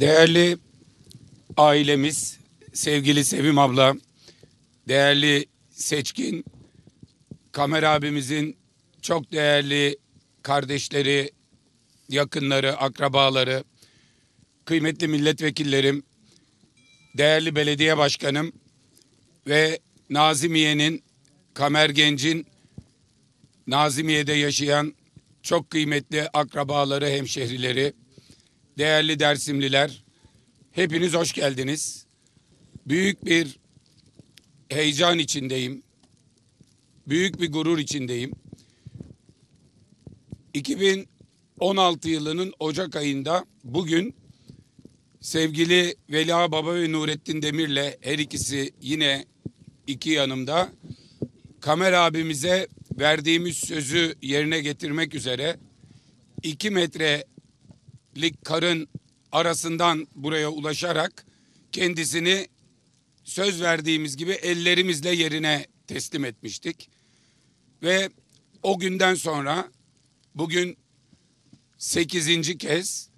Değerli ailemiz, sevgili Sevim abla, değerli Seçkin, Kamer abimizin çok değerli kardeşleri, yakınları, akrabaları, kıymetli milletvekillerim, değerli belediye başkanım ve Nazimiye'nin, Kamer Genç'in, Nazimiye'de yaşayan çok kıymetli akrabaları, hemşehrileri, değerli Dersimliler, hepiniz hoş geldiniz. Büyük bir heyecan içindeyim. Büyük bir gurur içindeyim. 2016 yılının Ocak ayında bugün sevgili Veli Baba ve Nurettin Demir'le her ikisi yine iki yanımda Kamer abimize verdiğimiz sözü yerine getirmek üzere 2 metre lik karın arasından buraya ulaşarak kendisini söz verdiğimiz gibi ellerimizle yerine teslim etmiştik. Ve o günden sonra bugün sekizinci kez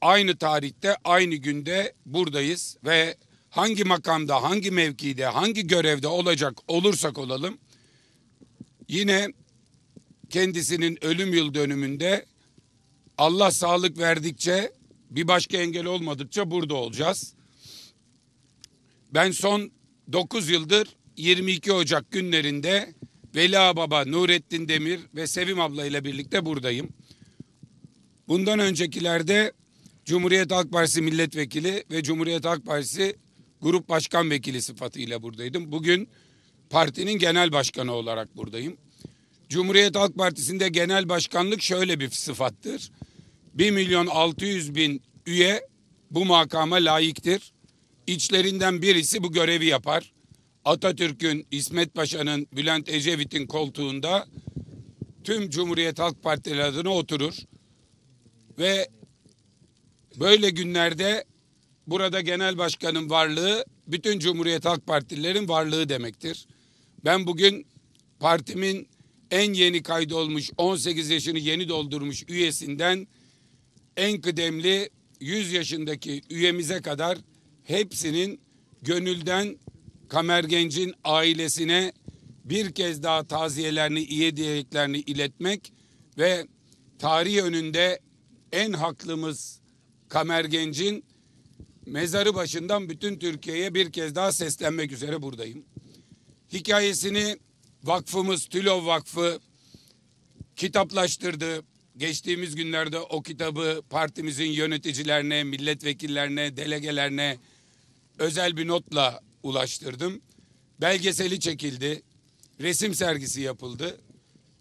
aynı tarihte aynı günde buradayız ve hangi makamda, hangi mevkide, hangi görevde olacak olursak olalım yine kendisinin ölüm yıl dönümünde Allah sağlık verdikçe bir başka engel olmadıkça burada olacağız. Ben son 9 yıldır 22 Ocak günlerinde Veli Baba, Nurettin Demir ve Sevim abla ile birlikte buradayım. Bundan öncekilerde Cumhuriyet Halk Partisi milletvekili ve Cumhuriyet Halk Partisi grup başkan vekili sıfatıyla buradaydım. Bugün partinin genel başkanı olarak buradayım. Cumhuriyet Halk Partisi'nde genel başkanlık şöyle bir sıfattır. 1 milyon 600 bin üye bu makama layıktır. İçlerinden birisi bu görevi yapar. Atatürk'ün, İsmet Paşa'nın, Bülent Ecevit'in koltuğunda tüm Cumhuriyet Halk Partileri adına oturur. Ve böyle günlerde burada genel başkanın varlığı bütün Cumhuriyet Halk Partililerin varlığı demektir. Ben bugün partimin en yeni kaydolmuş 18 yaşını yeni doldurmuş üyesinden en kıdemli 100 yaşındaki üyemize kadar hepsinin gönülden Kamergencin ailesine bir kez daha taziyelerini, iyi dileklerini iletmek ve tarih önünde en haklımız Kamergencin mezarı başından bütün Türkiye'ye bir kez daha seslenmek üzere buradayım. Hikayesini vakfımız Tülov Vakfı kitaplaştırdı. Geçtiğimiz günlerde o kitabı partimizin yöneticilerine, milletvekillerine, delegelerine özel bir notla ulaştırdım. Belgeseli çekildi. Resim sergisi yapıldı.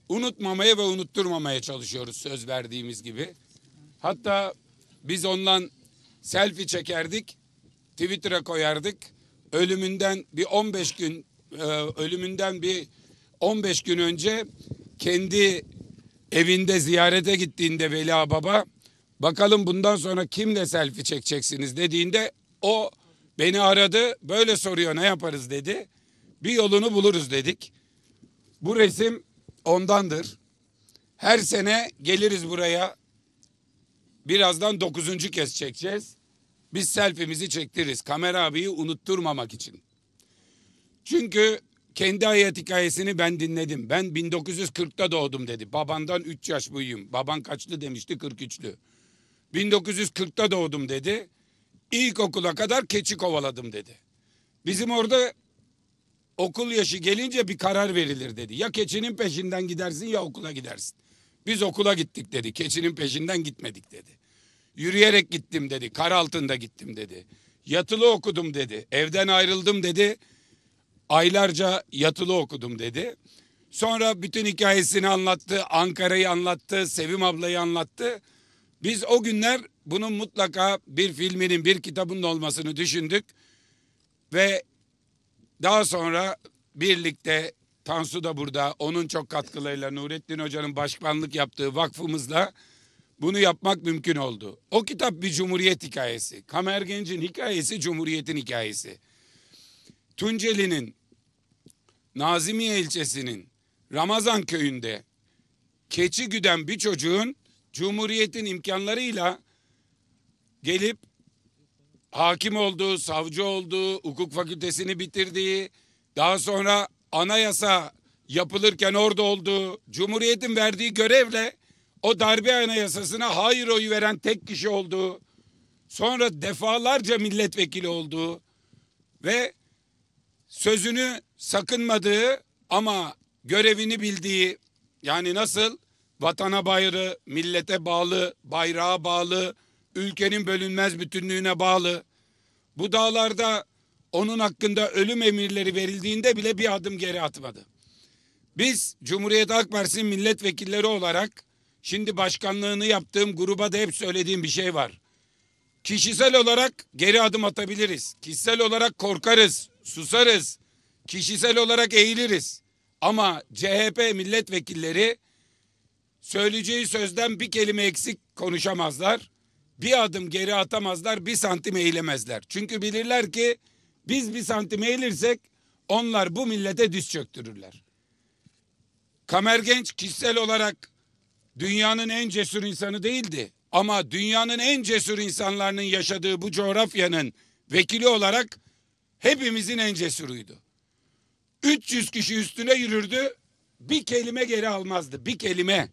Unutmamaya ve unutturmamaya çalışıyoruz söz verdiğimiz gibi. Hatta biz ondan selfie çekerdik, Twitter'a koyardık. Ölümünden bir 15 gün, e, ölümünden bir 15 gün önce kendi evinde ziyarete gittiğinde Veli Baba bakalım bundan sonra kimle selfie çekeceksiniz dediğinde o beni aradı böyle soruyor ne yaparız dedi. Bir yolunu buluruz dedik. Bu resim ondandır. Her sene geliriz buraya. Birazdan dokuzuncu kez çekeceğiz. Biz selfimizi çektiririz. Kamera abiyi unutturmamak için. Çünkü kendi hayat hikayesini ben dinledim. Ben 1940'ta doğdum dedi. Babandan 3 yaş büyüğüm. Baban kaçlı demişti 43'lü. 1940'ta doğdum dedi. İlkokula kadar keçi kovaladım dedi. Bizim orada okul yaşı gelince bir karar verilir dedi. Ya keçinin peşinden gidersin ya okula gidersin. Biz okula gittik dedi. Keçinin peşinden gitmedik dedi. Yürüyerek gittim dedi. Kar altında gittim dedi. Yatılı okudum dedi. Evden ayrıldım dedi aylarca yatılı okudum dedi. Sonra bütün hikayesini anlattı, Ankara'yı anlattı, Sevim ablayı anlattı. Biz o günler bunun mutlaka bir filminin, bir kitabının olmasını düşündük. Ve daha sonra birlikte Tansu da burada, onun çok katkılarıyla Nurettin Hoca'nın başkanlık yaptığı vakfımızla bunu yapmak mümkün oldu. O kitap bir cumhuriyet hikayesi. Kamer Genc'in hikayesi cumhuriyetin hikayesi. Tunceli'nin Nazimiye ilçesinin Ramazan köyünde keçi güden bir çocuğun Cumhuriyet'in imkanlarıyla gelip hakim olduğu, savcı olduğu, hukuk fakültesini bitirdiği, daha sonra anayasa yapılırken orada olduğu, Cumhuriyet'in verdiği görevle o darbe anayasasına hayır oyu veren tek kişi olduğu, sonra defalarca milletvekili olduğu ve sözünü sakınmadığı ama görevini bildiği yani nasıl vatana bayrı, millete bağlı, bayrağa bağlı, ülkenin bölünmez bütünlüğüne bağlı. Bu dağlarda onun hakkında ölüm emirleri verildiğinde bile bir adım geri atmadı. Biz Cumhuriyet Halk Partisi milletvekilleri olarak şimdi başkanlığını yaptığım gruba da hep söylediğim bir şey var. Kişisel olarak geri adım atabiliriz. Kişisel olarak korkarız susarız, kişisel olarak eğiliriz. Ama CHP milletvekilleri söyleyeceği sözden bir kelime eksik konuşamazlar. Bir adım geri atamazlar, bir santim eğilemezler. Çünkü bilirler ki biz bir santim eğilirsek onlar bu millete diz çöktürürler. Kamer Genç kişisel olarak dünyanın en cesur insanı değildi. Ama dünyanın en cesur insanlarının yaşadığı bu coğrafyanın vekili olarak Hepimizin en cesuruydu. 300 kişi üstüne yürürdü. Bir kelime geri almazdı. Bir kelime.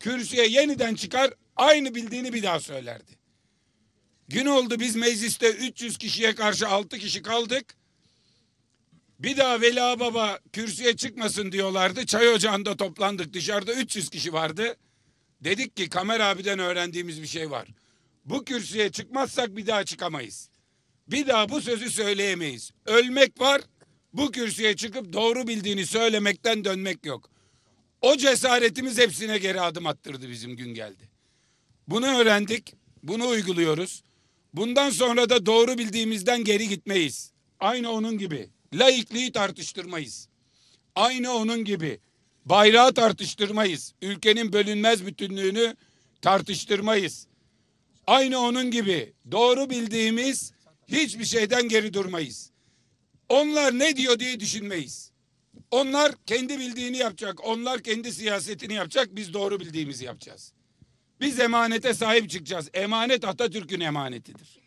Kürsüye yeniden çıkar aynı bildiğini bir daha söylerdi. Gün oldu biz mecliste 300 kişiye karşı 6 kişi kaldık. Bir daha Veli Baba kürsüye çıkmasın diyorlardı. Çay ocağında toplandık. Dışarıda 300 kişi vardı. Dedik ki Kamer abiden öğrendiğimiz bir şey var. Bu kürsüye çıkmazsak bir daha çıkamayız bir daha bu sözü söyleyemeyiz. Ölmek var, bu kürsüye çıkıp doğru bildiğini söylemekten dönmek yok. O cesaretimiz hepsine geri adım attırdı bizim gün geldi. Bunu öğrendik, bunu uyguluyoruz. Bundan sonra da doğru bildiğimizden geri gitmeyiz. Aynı onun gibi laikliği tartıştırmayız. Aynı onun gibi bayrağı tartıştırmayız. Ülkenin bölünmez bütünlüğünü tartıştırmayız. Aynı onun gibi doğru bildiğimiz Hiçbir şeyden geri durmayız. Onlar ne diyor diye düşünmeyiz. Onlar kendi bildiğini yapacak. Onlar kendi siyasetini yapacak. Biz doğru bildiğimizi yapacağız. Biz emanete sahip çıkacağız. Emanet Atatürk'ün emanetidir.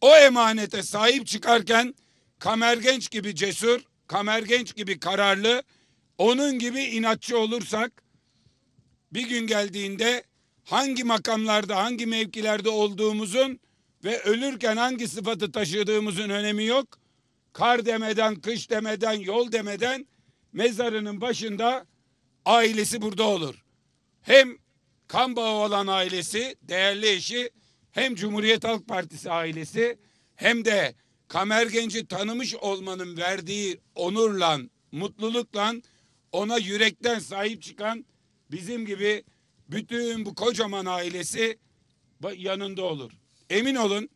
O emanete sahip çıkarken Kamergenç gibi cesur, Kamergenç gibi kararlı, onun gibi inatçı olursak bir gün geldiğinde hangi makamlarda, hangi mevkilerde olduğumuzun ve ölürken hangi sıfatı taşıdığımızın önemi yok. Kar demeden, kış demeden, yol demeden mezarının başında ailesi burada olur. Hem kan bağı olan ailesi, değerli eşi, hem Cumhuriyet Halk Partisi ailesi hem de Kamer Genci tanımış olmanın verdiği onurla, mutlulukla ona yürekten sahip çıkan bizim gibi bütün bu kocaman ailesi yanında olur. Emin olun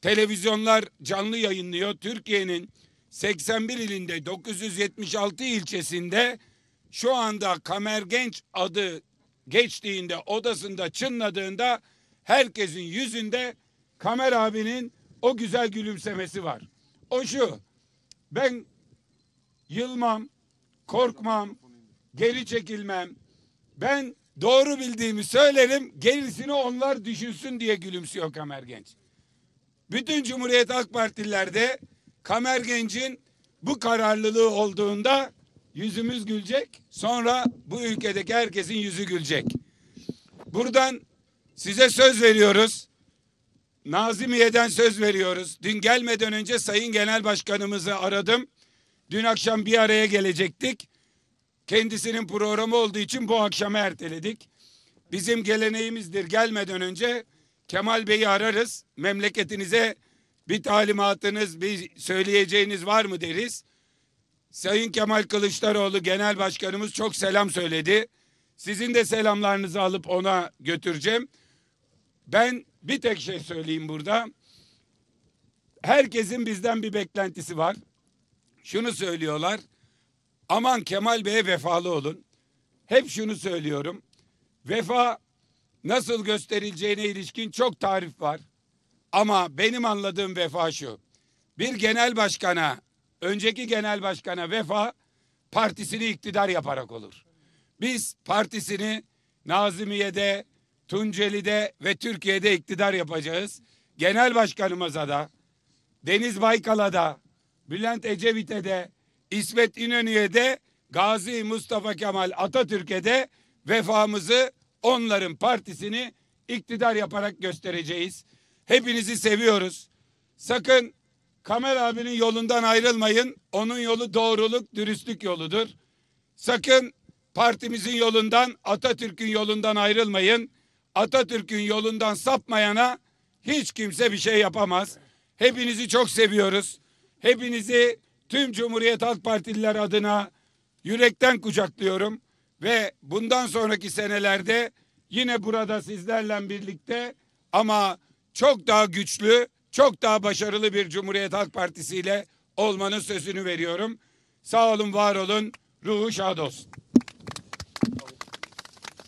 televizyonlar canlı yayınlıyor. Türkiye'nin 81 ilinde 976 ilçesinde şu anda Kamer Genç adı geçtiğinde odasında çınladığında herkesin yüzünde Kamer abinin o güzel gülümsemesi var. O şu ben yılmam, korkmam, geri çekilmem. Ben Doğru bildiğimi söylerim. Gerisini onlar düşünsün diye gülümsüyor Kamer Genç. Bütün Cumhuriyet Halk Partililerde Kamer Genç'in bu kararlılığı olduğunda yüzümüz gülecek. Sonra bu ülkedeki herkesin yüzü gülecek. Buradan size söz veriyoruz. Nazimiye'den söz veriyoruz. Dün gelmeden önce Sayın Genel Başkanımızı aradım. Dün akşam bir araya gelecektik. Kendisinin programı olduğu için bu akşamı erteledik. Bizim geleneğimizdir gelmeden önce Kemal Bey'i ararız. Memleketinize bir talimatınız, bir söyleyeceğiniz var mı deriz. Sayın Kemal Kılıçdaroğlu Genel Başkanımız çok selam söyledi. Sizin de selamlarınızı alıp ona götüreceğim. Ben bir tek şey söyleyeyim burada. Herkesin bizden bir beklentisi var. Şunu söylüyorlar. Aman Kemal Bey'e vefalı olun. Hep şunu söylüyorum. Vefa nasıl gösterileceğine ilişkin çok tarif var. Ama benim anladığım vefa şu. Bir genel başkana, önceki genel başkana vefa partisini iktidar yaparak olur. Biz partisini Nazımiye'de, Tunceli'de ve Türkiye'de iktidar yapacağız. Genel başkanımıza da, Deniz Baykal'a da, Bülent Ecevit'e de, İsmet İnönü'ye de Gazi Mustafa Kemal Atatürk'e de vefamızı onların partisini iktidar yaparak göstereceğiz. Hepinizi seviyoruz. Sakın Kamer abinin yolundan ayrılmayın. Onun yolu doğruluk, dürüstlük yoludur. Sakın partimizin yolundan, Atatürk'ün yolundan ayrılmayın. Atatürk'ün yolundan sapmayana hiç kimse bir şey yapamaz. Hepinizi çok seviyoruz. Hepinizi tüm Cumhuriyet Halk Partililer adına yürekten kucaklıyorum ve bundan sonraki senelerde yine burada sizlerle birlikte ama çok daha güçlü, çok daha başarılı bir Cumhuriyet Halk Partisi ile olmanın sözünü veriyorum. Sağ olun, var olun. Ruhu şad olsun.